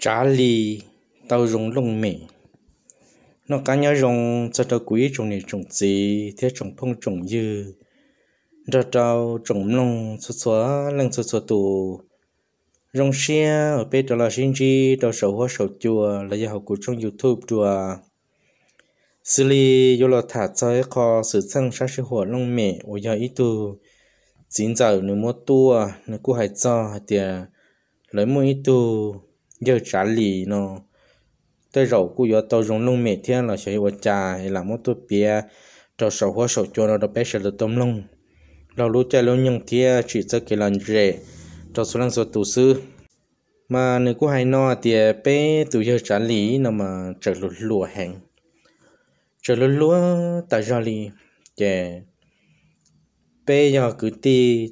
trả lì tàu dùng lông mì nó cá nhau dùng cho tao quý trồng này trồng gì thế trồng phong trồng dư cho tao trồng lông xóa xóa lông xóa xóa tù rong xe ở bên đó là sinh chi đó sầu hoa sầu chùa là giáo học của trong youtube chùa xử lý yo là thả chơi kho sự sang sát sự hoạt lông mẹ ở giờ ít tu chính giờ nếu mua tua nếu cô hãy cho thì lấy mua ít tu giờ trả lì nó tới rồi cũng yo tao dùng lông mẹ thiên là sẽ vợ cha là một tôi bia cho sầu hoa sầu cho nó đập bé sẽ được tôm lông lâu lúc cha lâu nhung thiên chỉ cho cái lần rẻ cho số lần số tù sư mà nếu cú hay no thì bé tụ giờ trả lì nó mà trở lụt lụa hàng trở lụt lụa tại ra lì chè bé giờ cứ ti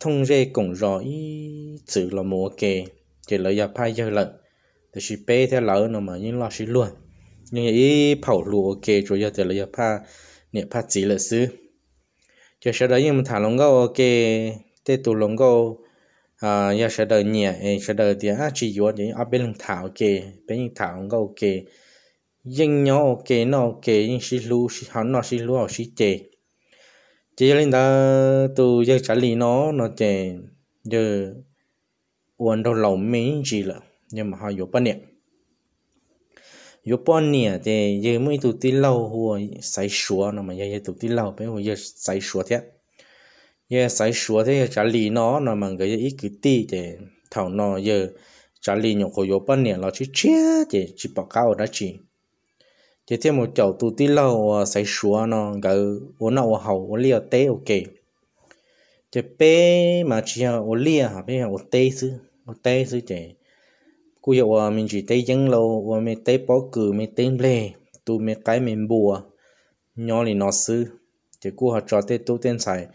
thông rê cũng rõ ý chữ là mùa kề chỉ lợi giờ phai giờ lận, thì chỉ bé theo lợi nó mà nhưng lo chỉ luôn nhưng ý phẩu lụa kê chủ giờ thì lợi giờ pha nè pha chỉ lợi xứ cho sau đó nhưng mà thả lông gấu ok tê tụ lông gấu à giờ sau đó nhẹ sau đó thì à chỉ yếu thì ở bên thảo ok bên thảo lông gấu ok nhưng nhỏ ok nó ok nhưng chỉ lu chỉ hắn nó chỉ họ chỉ chê chỉ lên đó tụ giờ trả lý nó nó chê giờ uốn đồ lâu mấy gì là nhưng mà họ yếu bao nhiêu yếu bao nhiêu thì giờ mới tụt tí lâu hùa say sủa nó mà giờ tụt tí lâu bây giờ say sủa thế giờ say sủa thế trả lý nó nó mà cái ít cứ tí thì thảo nó giờ trả lý nhộng của yếu bao nhiêu nó chỉ chia thì chỉ bỏ cao đó chỉ chỉ thêm một chậu tụt tí lâu à, say sủa nó cái uống nào hậu uống liều tế ok chế bé mà chỉ là ô lia hả bé ô tê sư ô tê sư chế cú hiệu à mình chỉ tê chân lâu và mình tê bỏ cử mình tê lê tu mình cái mình bùa nhỏ thì nó sư chế cú họ cho tê tu tên xài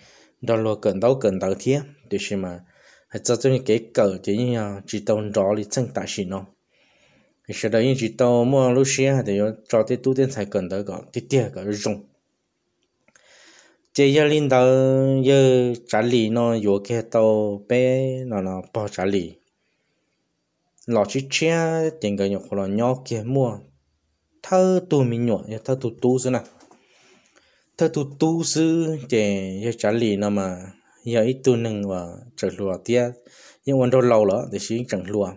đó là cần đâu cần đâu thiết để xem mà hãy cho tôi cái cờ chỉ như là chỉ tao rõ thì chân tại gì nó thì sau đó những chỉ tao mua lúc xưa thì cho tê tu tên xài cần đâu có tê tê có dùng chỉ giờ linh đầu giờ trả lý nó vô cái tàu bé nó nó bỏ trả lý lọ chỉ chia tiền cái nhọc là nhỏ kia mua thơ tu mình nhỏ thơ tu tu xí nè thơ tu tu xí chỉ giờ trả lý nó mà giờ ít tu nâng và chẳng lùa tiếc nhưng mà đâu lâu lắm thì chỉ chẳng lùa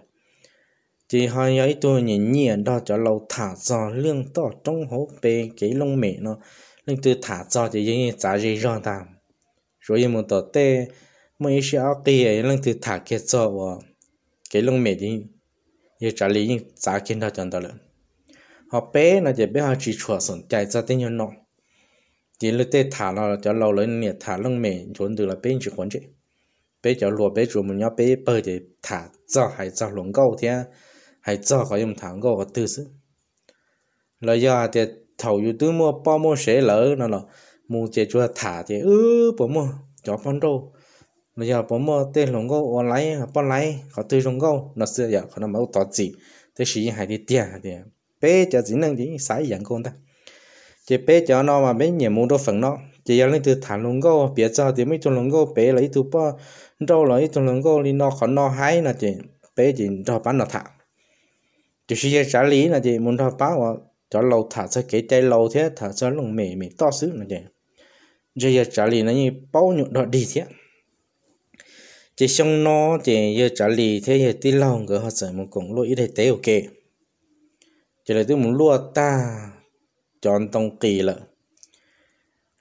chỉ hai ấy tôi nhìn nhìn đó cho lâu thả giò lương to trong hố bề cái lông mẹ nó nên từ thả cho thì những giá gì rõ ta rồi mình tổ tê mình sẽ ở kia nên từ thả kia cho và cái lông mẹ đi như trả lý những giá kiến đó chẳng đó là họ bé nó chỉ biết họ chỉ chua sủng chạy ra tên nhau nọ chỉ lúc tê thả nó cho lâu lên nè thả lông mẹ trốn từ là bên chỉ quan chứ bé cho lùa bé chủ mình nhớ bé bơi để thả cho hay cho lồng câu thế hay cho có dùng thả câu có tư sự là do thì thầu dù tư mua bao mua sẽ lỡ nó là mua chế chua thả chế ư bỏ mua cho bán đâu bây giờ bỏ mua tên lồng gấu ở lấy bỏ lấy họ tư lồng gấu nó xưa giờ họ nó ở tọt gì thế sĩ hay đi tiền thì bé cho chỉ năng chỉ sải dạng con ta chế bé cho nó mà bé nhiều mua đồ phần nó chỉ giờ lên từ thả lồng gấu biết sao tiền mấy tuần lồng gấu bé lấy từ bỏ đâu lấy tuần lồng gấu đi nó khó nó hay là chế bé chỉ cho bán nó thả chỉ sĩ trả lý là chế muốn cho bán cho lâu thả cho cái tay lâu thế thả cho lòng mẹ mẹ to sứ nó vậy giờ giờ trả lời nó như bao nhiêu đó đi thế chỉ xong nó thì giờ trả lời thế giờ tí lòng người họ sợ một cũng lỗi để tế ok chỉ là tôi muốn lua ta chọn tông kỳ lợ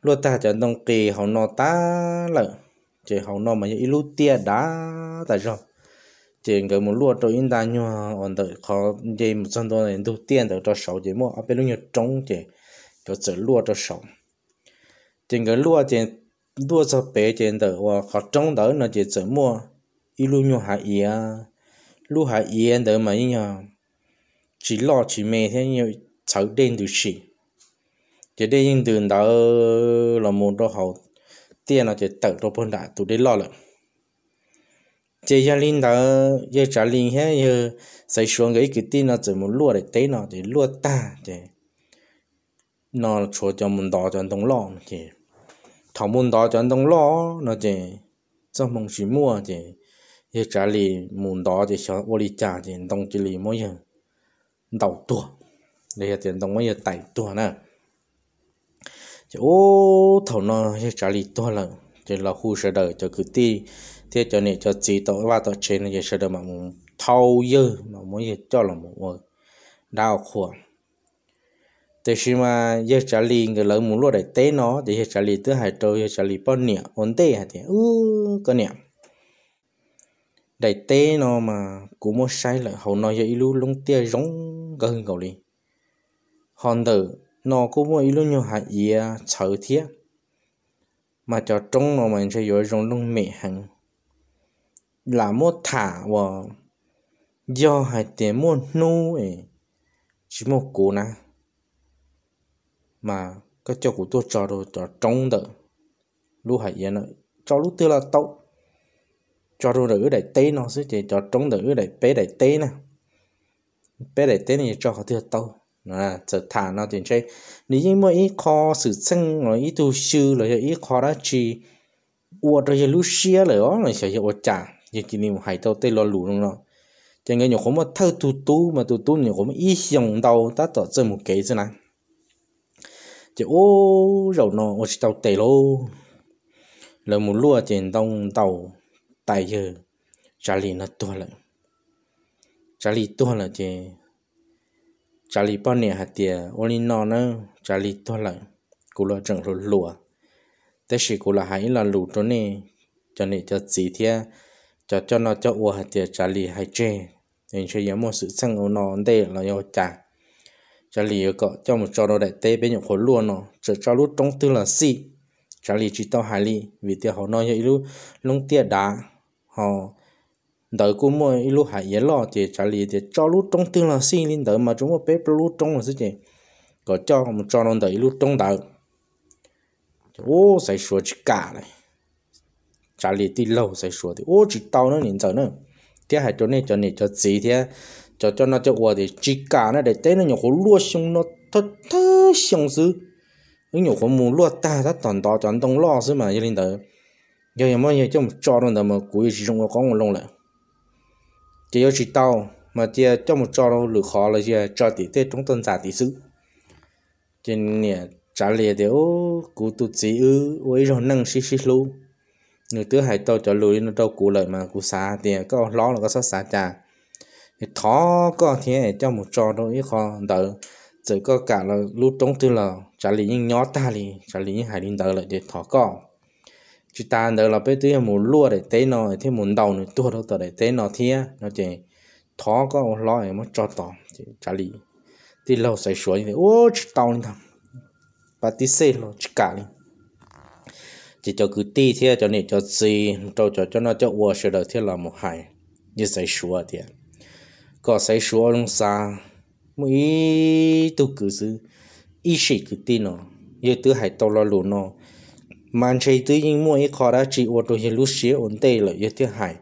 lua ta chọn tông kỳ họ nó ta lợ chỉ họ nó mà như ít lút tia đá tại sao tiền cái muốn lúa cho yên đa nhau còn đợi khó dây một trăm đô này đủ tiền đợi cho sáu chỉ mua ở bên lúc nhiều trống chỉ cho chỉ lúa cho sáu tiền cái lúa tiền lúa cho bé tiền đợi và khó trống đợi nó chỉ chỉ mua ít lúc nhiều hại gì à lúc hại gì anh đợi mà nhau chỉ lo chỉ mê thế nhiều cháu đen từ chỉ chỉ đen từ đó là một đôi hậu tiền là chỉ tự cho bên đại tụi đấy lo lắm chỉ cho linh đó giờ trả linh hết giờ xây xuống cái cái tin nó chỉ muốn lúa để tế nó thì lúa ta thì nó cho cho mình đào cho đồng lo thì thằng mình đào cho đồng lo nó thì cho mình chỉ mua thì giờ trả linh mình đó thì cho ô li trả thì đồng chỉ li mỗi giờ đầu tua để tiền đồng mỗi giờ tẩy tua nè thì ô thằng nó giờ trả linh tua là thì là khu sở đời cho cái ti thế cho nên cho chỉ tổ và tổ trên giờ sẽ được mà muốn thâu dư mà muốn gì cho là một đau khổ thế khi mà giờ trả lì người lớn muốn luôn để tế nó thì giờ trả lì thứ hai trâu giờ trả lì bao nè ổn tế hả thì ừ cái nè để tế nó mà cũng muốn sai lại hầu nói giờ ilu lông tia giống gần cầu đi hòn tử nó cũng muốn ilu nhiều hạt gì sợ thiết mà cho trông nó mình sẽ dối giống lông mẹ hằng là mua thả và do hai tiền mua nu ấy chỉ một cú na mà cái cho của tôi cho rồi cho trống đỡ lúc hải yên nữa cho lúc tư là tấu cho rồi đỡ để tế nó sẽ chỉ cho trống đỡ để bé để tế nè bé để tế này cho họ tư tấu là giờ thả nó tiền chơi nếu như mà ý kho sự sinh rồi ý tu sư rồi ý kho đó chỉ rồi rồi là sẽ 我这些路线了，那些我讲。giờ chỉ niệm hải tàu tây lo lù nó cho nên nhiều khó mà thâu tu tu mà tu tu nhiều khó mà ít dòng đầu ta tỏ chơi cái chứ chỉ ô rầu nó ô chỉ tàu tây lô là lúa trên tông tàu tài giờ lì nó tua lại trả lì tua lại chỉ trả lì bao nhiêu hạt tiền nó nó trả lì tua lại cô lo chẳng lúa thế thì cô là hãy là cho nên cho nên cho gì thế cho cho nó cho ua hạt tiền trả lì hai chê nên cho nhớ một sự sang ấu nó đây là nhau trả trả lì có cho một trò nó đại tê bên những khối luôn nó trở cho lúc trong tư là si trả lì chỉ tao hai lì vì tiền họ nói như lúc lông tiền đá họ đợi cô mua lúc hải yến lo thì trả lì thì cho lúc trong tư là si lên đợi mà chúng một bé lúc trong là gì chứ có cho một trò đồ đợi lúc trong đợi ô sai số chỉ cả này trả lời tí lâu sẽ sửa thì ô chỉ tao nó nhìn giờ nữa thế hay cho nên cho nên cho gì thế cho cho lúa xong nó thật thật xong chứ nhiều khó muốn lúa ta ta toàn to toàn tông lo chứ mà lên tới giờ em mới cho một cho nó mà cuối chỉ trong nó có một lông lại chỉ có chỉ tao mà chỉ cho một cho nó lừa khó là chỉ cho tí thế trong tuần giả tí xứ trên nè trả lời ô ôi rồi nâng xí xí luôn người thứ hai tôi cho lùi nó đâu cụ lợi mà cụ xả thì có lo là có sát xả trà thì thó có thế cho một trò đâu ít khó đỡ rồi có cả là lúc trống tư là trả lý những nhỏ ta thì trả lý những hải linh đỡ lại để thó có chúng ta đỡ là bây giờ một lúa để tế nó thì một đầu này tua đâu tờ để tế nó thế nó chỉ thó có lo để mất cho tỏ trả lý thì lâu xảy xuống thì ô tàu này thằng bà tí xe lo chỉ cả đi chỉ cho cứ ti thế cho nên cho gì cho cho cho nó cho uo sửa được thế là một hại như say sửa thế có say sửa luôn xa mỗi tu cứ sự ý sĩ cứ ti nó như tứ hải tàu lo lù nó mà chơi tứ nhưng mua ý khó đã chỉ uo tôi hiểu lúc ổn tê là như thế hải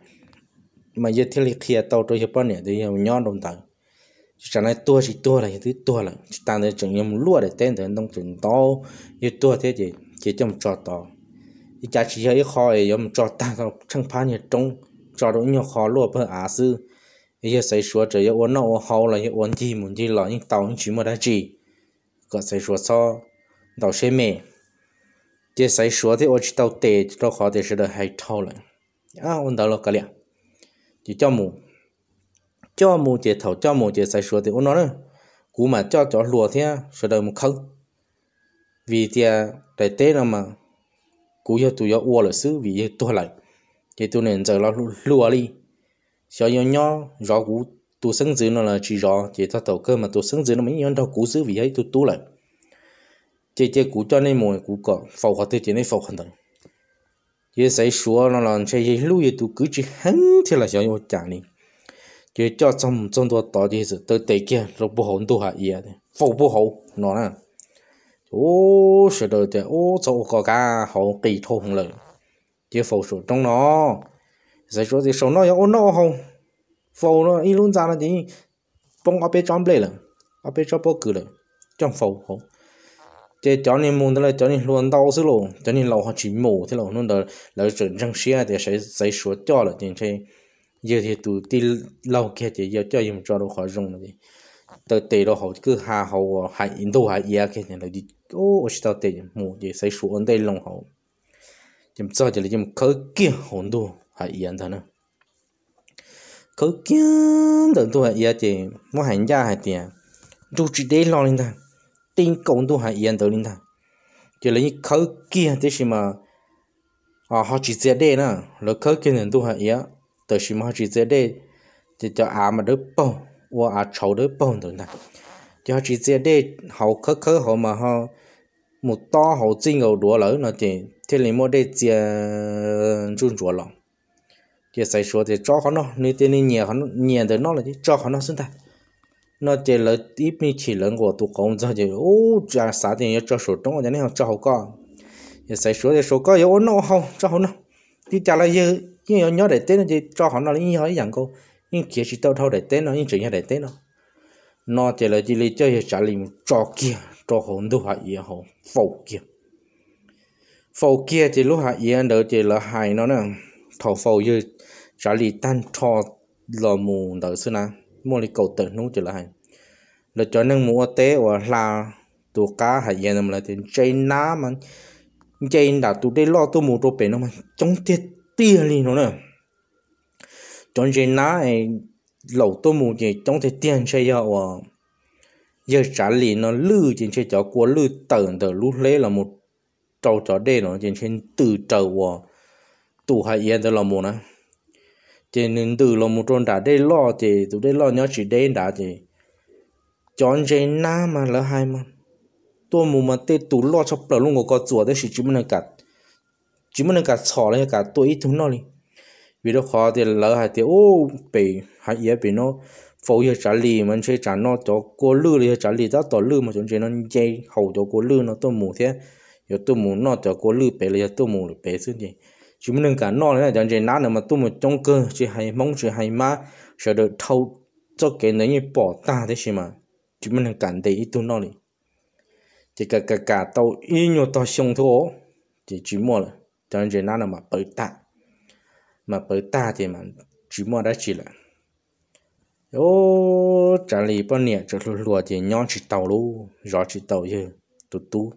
mà như thế là khi à tàu tôi hiểu bao nhiêu thì hiểu nhon đồng tầng chẳng lẽ tua chỉ tua là như tua là ta nên chừng nhầm lúa để tên thì nông trường to như tua thế thì chỉ trong trò to 一家企业一好也要么找单上成盘也中，找中你好落本阿是，一些谁说这要我那我好了，要我你们的老人到你去没得去，个谁说错，到谁没？这谁说的我知道对，知道好的是的还讨论，啊，我到了个了，就叫母，叫母这头叫母这谁说的我那呢？cú mà cho cho lùa thế, sợ đời một khâu vì thì đại tế là mà cú yo tôi yo uo là xứ vì tôi lại thì tôi nên giờ nó lúa đi sau yo nhỏ rõ cú tôi sân dưới nó là chỉ rõ thì ta tàu cơ mà tôi sân dưới nó mấy nhân đâu cú xứ vì ấy tôi tu lại chế chế cú cho nên mồi cú có phẫu thuật thì chế nên phẫu thuật chế sấy xúa nó là chế chế lúa tôi cứ chỉ hắn thì là cho yo chả đi chế cho trong trong đó tao chế tới tới kia rồi bố hồn tụi hạ gì à phẫu bố hồn nó nè ô sợ đời thì ô có cả họ kỳ thô hùng lợi chứ phổ số trong nó giải số thì số nó yếu nó nó y luôn gì bông ở bên trong lệ rồi ở bên trong bao rồi trong phổ không thế cho nên muốn là cho nên luôn đau xứ lộ cho nên lâu họ chỉ mổ thế là nó đỡ thì sẽ giải số cho là tiền thế giờ thì tụi đi lâu kia thì giờ cho dùng cho đồ khỏi dùng rồi tờ tê đó họ cứ hà họ hà Indo hà ia cái này là đi ô ở tê mù để xây số ấn đây lòng họ chấm cho chỉ là chấm khởi kia hồn đồ hà ia thôi nè khởi kia tờ đồ hà ia thì mua hàng gia hà tiền đủ chỉ để lo lên thôi tin công đồ hà ia tờ lên thôi chỉ là những khởi kia thế gì mà à họ chỉ dễ đây nè rồi khởi kia nên đồ hà ia tờ gì mà họ chỉ dễ đây thì cho à mà được bao 我啊愁得崩的呢。就 chỉ sẽ để hậu khớ khớ họ mà họ một to hậu chính ngầu đũa lỡ thì thế là mua để chia chung chúa lòng chỉ sai số thì cho họ nó nếu thế nên nhẹ họ nhẹ tới nó là chứ cho xin ta nó chỉ là ít mi chỉ lớn của tụ công giờ thì ô cha xã thì cho số trong cái này cho họ có chỉ sai số thì số có yếu nó không cho họ nó đi trả lại như như nhớ để tên thì cho họ nó là như vậy dạng câu nhưng kia chỉ tao thâu để tên nó nhưng chỉ nhà để tên nó nó chỉ là chỉ lấy chơi trả liền cho kia cho hồn đồ hạ yên hồn phổ kia phổ kia chỉ lúc hạ yên đó chỉ là hai nó nè thầu phổ như trả liền tan cho lò mù đó xưa na, mua lấy cầu tự nó chỉ là hai. là cho nên mua tế và là tụ cá hạ nằm là tiền chơi ná mà chơi đã tụ đây lo tụ mù tụ bể nó mà chống tiệt tia liền nó nè trong cái ná này lẩu tôm mù gì trong cái tiền chơi nhau à giờ trả lì nó lư trên chơi chó qua lư tẩn từ lú lê là một trâu chó đê nó trên trên từ trâu à tụ hai yên từ là một nè trên nên từ là một trôn đã đê lo thì tụ đê lo nhớ chỉ đê đã thì chọn chơi na mà lỡ hai mà tôi mù mà tê tụ lo cho bờ luôn có chuột đấy chỉ chỉ mình cả chỉ mình cả sò lên cả tôi ít thứ nó đi vì đó khó thì lỡ hay thì ô bị hay dễ bị nó phổ hiệu trả lì mình sẽ trả nó cho cô lư thì trả lì đó tổ lư mà chúng chơi nó dây hầu cho cô lư nó tôi mù thế giờ tôi mù nó cho cô lư bé là tôi mù là bé xưa gì chúng mình cả nó này chẳng chỉ nát nữa mà tôi mù trong cơ chỉ hay mong chỉ hay má sợ được thâu cho cái này như bỏ ta thế gì mà chúng mình cảm thấy ít tôi nó đi chỉ cả cả cả tàu ít nhiều tàu xong thôi chỉ chỉ mua là chẳng chỉ nát nữa mà bởi tặng mà bởi ta thì mà chỉ mua đã chỉ là ô trả lời bao nhiêu cho lùa thì nhon chỉ tàu luôn rõ chỉ tàu chứ tụ tụ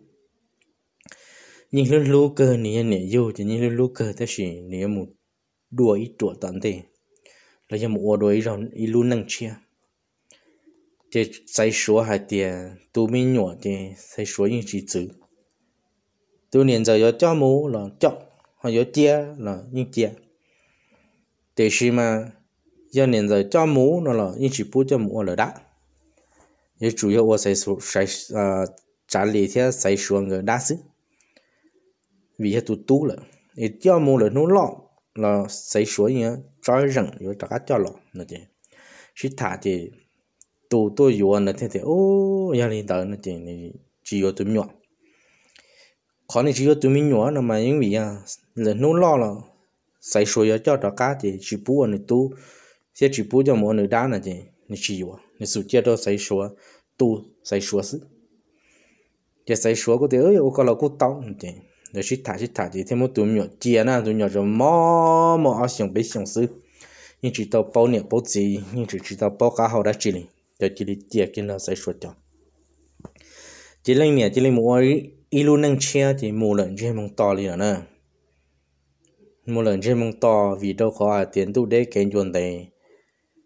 nhưng lúc lúc cơ này này yêu thì nhưng lúc lúc cơ thế chỉ này một đùa ít đùa tận thế là giờ một đùa rồi ít luôn năng chia thì sai số hai tiền tu mình nhỏ thì sai số những chỉ chữ tu niệm giờ cho mu là chọn hoặc giờ chia là những chia thế thì mà giờ nên giờ cho mũ nó là nhưng chỉ bút cho mũ là đã nhưng chủ yếu là xây số à, trả lý thế xây số người đa số vì thế tụt tú là thì cho mũ là nó lọ là xây số người trói rừng rồi tất cả cho lọ nữa chứ khi thả thì tụ tôi yếu là thế thì ô giờ nên tới nó chỉ chỉ yếu tụi nhỏ khó nên chỉ yếu tụi mình nhỏ là mà những vì à là nó lọ là sai số yo cho đó cá thì chỉ bù anh tu sẽ chỉ bù cho mỗi người đa là gì nên chỉ yo nên sự chia đó sai số tu sai số sự cái sai số có thế ơi ô cái là cô tao thì để chỉ thả chỉ thả thì thêm một tuổi nhỏ chia na tuổi nhỏ cho mò mò ở xiang bên xiang sự nhưng chỉ tao bao nhiêu bao gì nhưng chỉ chỉ tao bao cá hậu đã chỉ này cho chỉ đi chia cái nó sai số cho chỉ lên nè chỉ lên mua ilu năng chia thì mua lần chỉ mong to liền nè một lần trên mông to vì đâu có à tiền tu để kén chuẩn đấy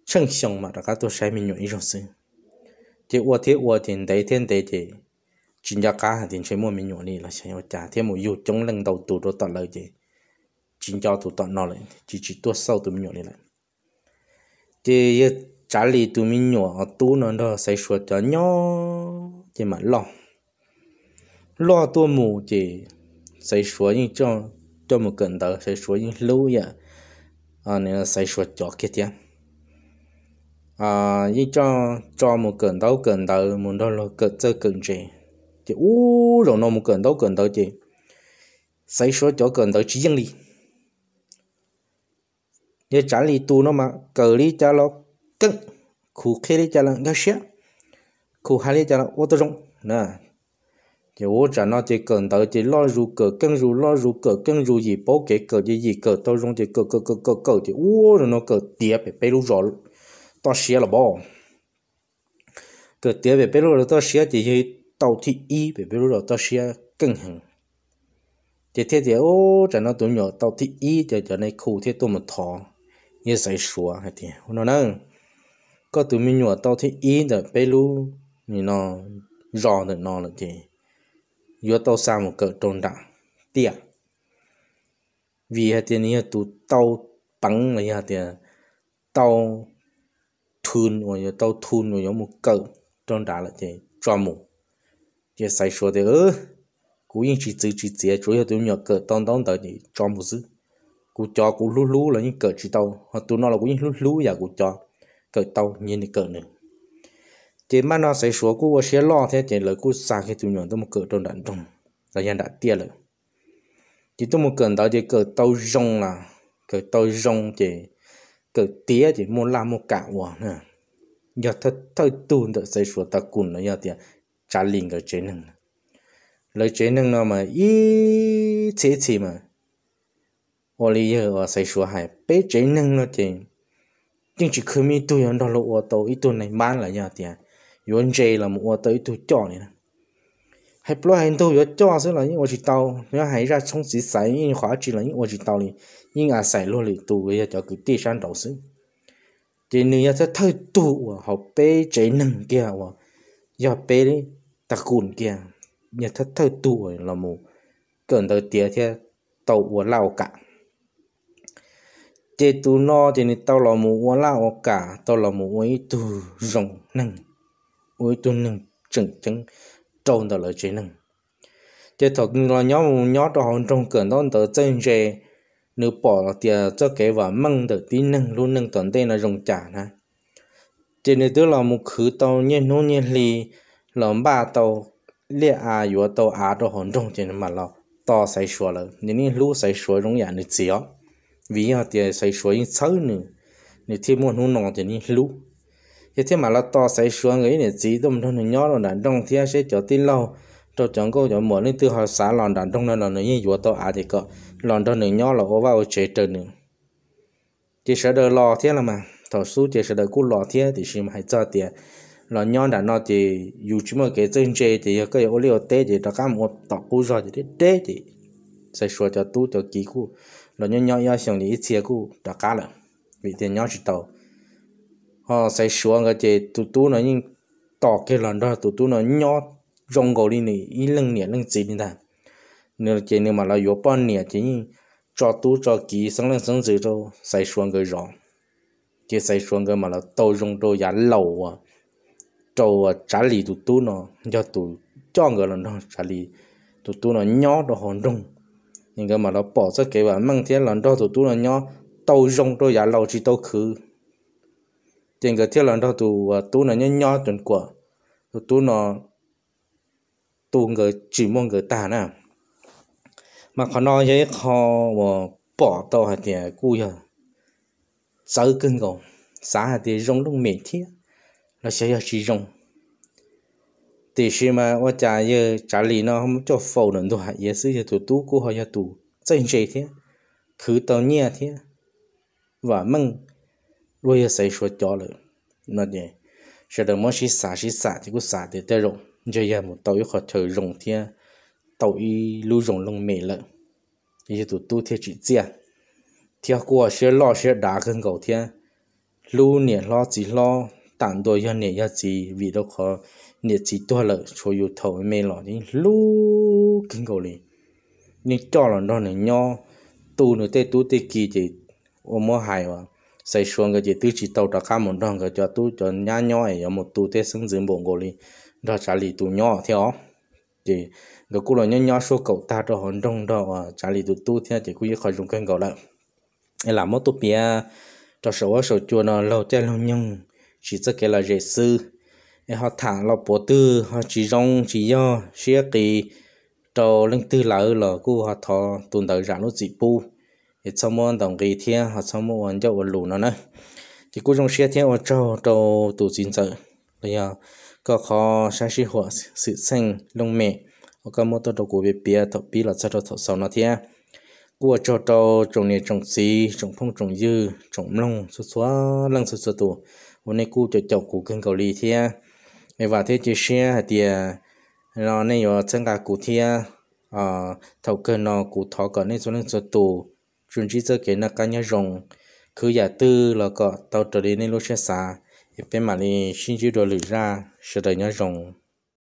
chẳng xong mà các tôi sẽ mình nhảy rồi chứ chỉ ô thế ô tiền đấy thiên đấy chỉ chính gia cá tiền chơi mua mình nhảy đi là sẽ trả thêm một yêu chống lần đầu tụ đồ tận lời chỉ chính cho tụ tận nó lại chỉ chỉ tua sau tụ mình nhảy lại chỉ trả lý tụ mình nhảy tụ nó đó sẽ sửa cho nhỏ chỉ mà lo lo tua mù chỉ sẽ sửa như cho những à, à, như cho cho một cần tấu cần tờ một đó là cần tơ cần chị thì u rồi nó một cần tấu cần tờ chị xây số chỗ cần tờ chỉ dân đi như trả lời tu nó mà cờ lý cha lo cưng khu khê lý cha lo ngáy xé khu hai lý cha lo ô tô rong nè thì ô trả nó chỉ cần tới chỉ lo rú cờ cân rú lo rú cờ cân rú gì bố kế cờ gì gì cờ tôi dùng thì cờ cờ cờ cờ cờ thì ô rồi nó cờ tiếp về bê lú rõ to xía là bò cờ tiếp về bê lú rồi to xía thì hơi tàu thị y về bê lú rồi to xía cân hơn, thì thế thì ô trả nó tụi nhỏ tàu thị y thì trở này khu thế tôi một thọ như sấy sủa hay thì nó nâng có tụi mình nhỏ tàu thị y là bê lú như nó rõ được nó là gì yo tao sa mo ka ton da tia vì hạt tiền này tụ tao bắn là hạt tiền tao thun rồi giờ tao thun rồi giờ một cỡ trong đó là tiền cho mù giờ sai số thì ơ cú yên chỉ chỉ chỉ chỉ chủ yếu tụi nhỏ cỡ tao tao tới thì cho mù dữ cú cho cú lú lú là những cỡ chỉ tao hoặc tụi nó là cú những lú lú giờ dạ, cú cho cỡ tao nhìn cỡ nữa chỉ mà nó sẽ số cú sẽ lo thế chỉ là cú xa cái tụi nhon tôi một cỡ trong đạn trong là nhân đã tia rồi chỉ tôi một cần đó chỉ cỡ tàu rong là cỡ tàu rong chỉ cỡ tía chỉ muốn làm một cả quả nè giờ thật thật tuôn được sẽ số ta cùn là giờ tiền trả liền cái chế năng lời chế năng nó mà ý chế chế mà ở đây giờ ở sẽ số hai bé chế năng nó chỉ nhưng chỉ khi mi tôi ở đó là ở tàu ít tuần này bán là giờ tiền yến chế là một tới tu cho này hay lo hay tu yến cho sẽ là những chỉ tàu nếu hay ra trong chỉ sai những khóa chỉ là những chỉ tàu này nhưng à sai luôn thì tôi bây giờ cho cái tiền sản đầu xứ chỉ nếu như thơ tu và học bé chế năng kia và giờ bé đi ta cùn kia như thơ thơ tu là một cần tới tiền thì tàu và lao cả chế tu no thì tàu là một lao cả tàu là một ấy tu rồng năng ui tuần nâng chừng chừng trộn đó là chế nâng chế thật là nhóm nhóm đó hòn trong cửa đó tờ chân chế nếu bỏ là tiền cho cái và măng được tí nâng luôn nâng toàn tên là rồng trả nè chế này tức là một khứ tàu nhiên nô nhiên lì làm ba tàu lia à yếu tàu à đó hòn trong chế mà lo to sai xua là nên lú sai xua trong dạ nhà được gì á vì họ tiền sai xua những xấu nữa nếu thêm một nô nọ thì nên lú thế thế mà là to say xuống ấy này gì, tôm thôi nó nhỏ rồi đàn đông thế sẽ cho tin lâu cho chọn câu cho mở nên từ họ xả lòn đàn đông nên là nó như vừa to à thì có lòn đó nữa nhỏ là ô vào chế trừ nữa chỉ sợ đời lò thế là mà thảo số chỉ sợ đời cú lò thế thì xin hãy cho tiền lò nhỏ đàn nó thì dù chỉ một cái chân chế thì cái ô liu tê thì nó cả một tọt cú rồi thì tê thì say xua cho tu cho kỳ cú lò nhỏ nhỏ nhỏ xong thì ít chia cú đó cá là vì tiền nhỏ chỉ tàu họ sẽ xuống cái chế tụ tụ nó nhưng tỏ cái lần đó tụ tụ nó nhỏ rong gò đi này ít lưng nhẹ lưng gì đi ta nếu chế nếu mà là yếu bao nhẹ chế nhưng cho tụ cho kỹ sáng lên sáng gì đâu sẽ xuống cái rong chế sẽ xuống cái mà là tàu rong đâu giá lâu à à trả lì tụ tụ nó do tụ cho người lần đó trả lý tụ tụ nó nhỏ đó hòn rong nhưng cái mà nó bỏ ra cái và mang thế lần đó tụ tụ nó nhỏ tàu rong đâu giá lâu chỉ tàu khứ tiền cái thiết lần đó tụ tụ nó nhớ nhó chuẩn quả tụ nó tụ người chỉ muốn người ta nè mà khó nói với họ mà bỏ tàu hạt tiền cũ giờ sáu cân gồm xã hạt tiền rong lúc mệt thiết nó sẽ là chỉ rong thì khi mà ở trả giờ trả lý nó không cho phổ nữa rồi giờ sử giờ tụ tụ của họ giờ tụ chân chế thế cứ tàu nhẹ thế và mừng rồi sẽ số cho rồi nó nhỉ sau đó mới chỉ xả chỉ xả thì cũng xả được tới rồi giờ giờ một tàu họ thử rồng thì tàu y lưu rồng lông mệt lợ thì tụi tu thì chỉ chia theo qua sẽ lo sẽ đá gần cầu thì lưu nè lo chỉ lo tạm đồ cho nè cho chỉ vì đâu có nè chỉ tua lợ cho yêu thầu mệt lọ thì lưu gần cầu liền nhưng cho là nó này nho tu nữa tê tu tê kỳ thì ôm mơ hài mà xây xuống cái gì tư chỉ tàu đã khám một đồng cái cho tu cho nhá nhỏ ấy ở một tu thế xứng dưỡng bộ ngồi đi đó trả lý tu nhỏ theo thì cái cú là nhá nhỏ số cậu ta cho hòn đông đó trả à, lý tu tu theo thì cú yêu khỏi dùng cân gọi lại làm một tu bia cho số số chùa nó lâu chơi lâu nhung chỉ rất cái là dễ sư họ thả lọ bổ tư họ chỉ rong chỉ do xia kỳ cho lên tư lợi là cô họ thọ tuần tới rạng nó dị bu thì sau mỗi đồng kỳ thiên hoặc sau mỗi anh cho lù nó nữa thì cuối cùng xe thiên ở cho đầu tổ chính giờ bây giờ có khó sáng sĩ hoặc sự sinh lông mẹ hoặc các mô tô đầu của việc bia thọ bí là cho đầu thọ sau nó thiên của cho đầu trồng này trồng xí trồng phong trồng dư trồng lông số số lăng số số tụ hôm nay cu cho cháu của kênh cầu lì thiên mày vào thế chỉ xe thì nó này ở chân cả cụ thiên à thầu cơ nó cụ thọ còn nên số lượng số tụ chúng chỉ cho cái nó cá nhân rồng cứ giả tư là có tàu trở đến nên lúc xe xa bên mà đi xin chữ đồ lử ra sẽ đợi nhớ rồng